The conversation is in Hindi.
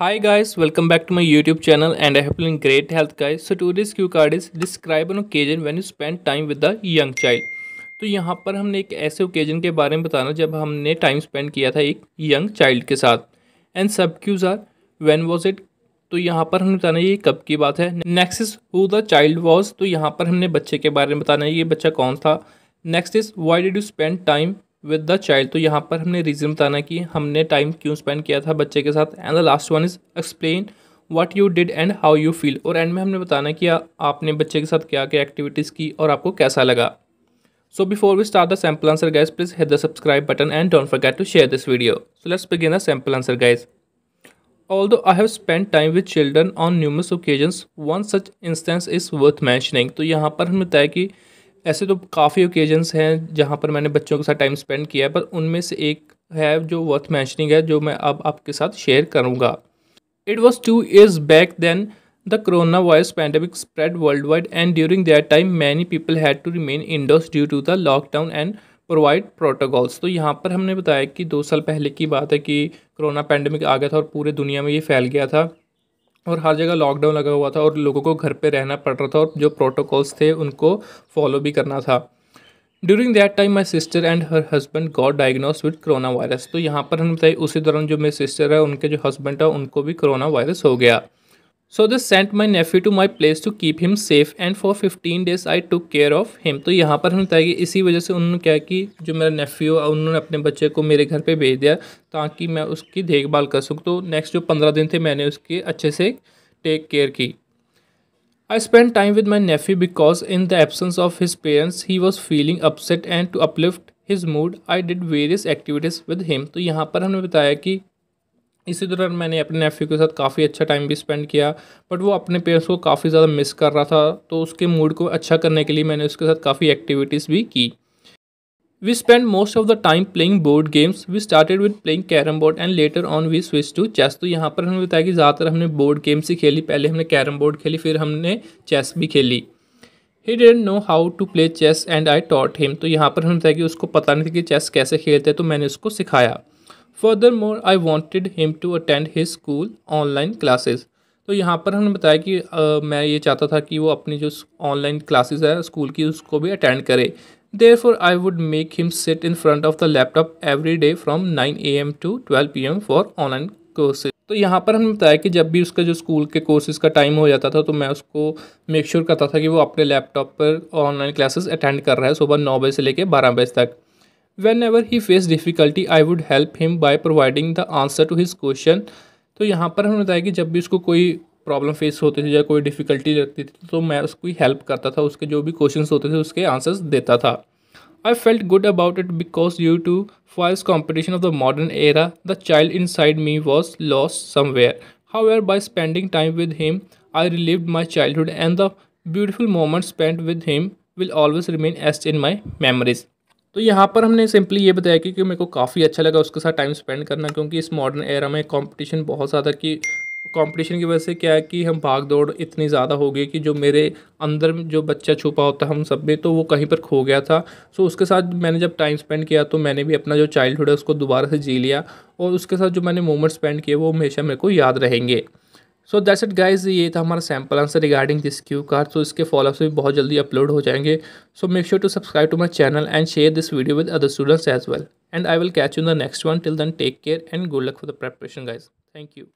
Hi guys, welcome back to my YouTube channel and I hope you're in great health guys. So today's cue card is describe an occasion when you spend time with the young child. तो यहाँ पर हमने एक ऐसे ओकेजन के बारे में बताना जब हमने टाइम स्पेंड किया था एक यंग चाइल्ड के साथ and sub cues are when was it तो यहाँ पर हमने बताना ये कब की बात है next is who the child was तो यहाँ पर हमने बच्चे के बारे में बताना ये बच्चा कौन था next is why did you spend time with the child तो यहाँ पर हमने रीज़न बताना कि हमने टाइम क्यों स्पेंड किया था बच्चे के साथ and the last one is explain what you did and how you feel और एंड में हमने बताना कि आपने बच्चे के साथ क्या क्या एक्टिविटीज़ की और आपको कैसा लगा so before we start the sample answer guys please hit the subscribe button and don't forget to share this video so let's begin the sample answer guys although I have spend time with children on numerous occasion one such instance is worth mentioning तो यहाँ पर हमने बताया कि ऐसे तो काफ़ी ओकेजन्स हैं जहाँ पर मैंने बच्चों के साथ टाइम स्पेंड किया है पर उनमें से एक है जो वर्थ मैंशनिंग है जो मैं अब आपके साथ शेयर करूँगा it was two years back then virus pandemic spread world wide and during that time many people had to remain indoors due to the lockdown and provide protocols तो यहाँ पर हमने बताया कि दो साल पहले की बात है कि कोरोना पैंडमिक आ गया था और पूरे दुनिया में ये फैल गया था और हर जगह लॉकडाउन लगा हुआ था और लोगों को घर पे रहना पड़ रहा था और जो प्रोटोकॉल्स थे उनको फॉलो भी करना था during that time my sister and her husband got diagnose with corona virus तो यहाँ पर हम बताइए उसी दौरान जो मेरी सिस्टर है उनके जो हस्बैंड है उनको भी कोरोना वायरस हो गया so this sent my nephew to my place to keep him safe and for fifteen days I took care of him तो यहाँ पर हमें बताया कि इसी वजह से उन्होंने क्या कि जो मेरा नेफ्यू है उन्होंने अपने बच्चे को मेरे घर पर भेज दिया ताकि मैं उसकी देखभाल कर सकूँ तो नेक्स्ट जो पंद्रह दिन थे मैंने उसके अच्छे से टेक केयर की I spend time with my nephew because in the absence of his parents he was feeling upset and to uplift his mood I did various activities with him तो यहाँ पर हमने बताया कि इसी दौरान मैंने अपने नेफ्यू के साथ काफ़ी अच्छा टाइम भी स्पेंड किया बट वो अपने पेरेंट्स को काफ़ी ज़्यादा मिस कर रहा था तो उसके मूड को अच्छा करने के लिए मैंने उसके साथ काफ़ी एक्टिविटीज़ भी की we spend most of the time playing board games we started with playing carrom board and later on we switch to chess तो यहाँ पर हमें बताया कि ज़्यादातर हमने बोर्ड गेम्स ही खेली पहले हमने कैरम बोर्ड खेली फिर हमने चेस भी खेली he didn't know how to play chess and I taught him तो यहाँ पर हमें बताया कि उसको पता नहीं था कि चेस कैसे खेलते तो मैंने उसको सिखाया furthermore I wanted him to attend his school online classes तो यहाँ पर हमने बताया कि आ, मैं ये चाहता था कि वो अपनी जो ऑनलाइन क्लासेस है स्कूल की उसको भी अटेंड करे therefore I would make him sit in front of the laptop every day from nine A M to twelve P M for online courses तो यहाँ पर हमने बताया कि जब भी उसका जो स्कूल के कोर्सेज़ का टाइम हो जाता था तो मैं उसको मेक श्योर sure करता था कि वो अपने लैपटॉप पर ऑनलाइन क्लासेस अटेंड कर रहा है सुबह नौ बजे से लेकर बारह बजे तक whenever he face difficulty I would help him by providing the answer to his question तो यहाँ पर हमने बताया कि जब भी उसको कोई प्रॉब्लम फेस होती थी या कोई डिफिकल्टी रहती थी तो मैं उसको हेल्प करता था उसके जो भी क्वेश्चन होते थे उसके आंसर्स देता था I felt good about it because due to false competition of the modern era the child inside me was lost somewhere however by spending time with him I relive my childhood and the beautiful moment spend with him will always remain etched in my memories तो यहाँ पर हमने सिंपली ये बताया कि, कि मेरे को काफ़ी अच्छा लगा उसके साथ टाइम स्पेंड करना क्योंकि इस मॉडर्न एरा में कंपटीशन बहुत ज़्यादा की कंपटीशन की वजह से क्या है कि हम भाग दौड़ इतनी ज़्यादा हो गई कि जो मेरे अंदर जो बच्चा छुपा होता है हम सब में तो वो कहीं पर खो गया था सो उसके साथ मैंने जब टाइम स्पेंड किया तो मैंने भी अपना जो चाइल्डहुड है उसको दोबारा से जी लिया और उसके साथ जो मैंने मोमेंट स्पेंड किए वो हमेशा मेरे को याद रहेंगे सो दैट्स इट गाइज ये था हमारा sample answer regarding this cue card तो इसके फॉलोअप्स भी बहुत जल्दी अपलोड हो जाएंगे so make sure to subscribe to my channel and share this video with other students as well and I will catch you in the next one till then take care and good luck for the preparation guys thank you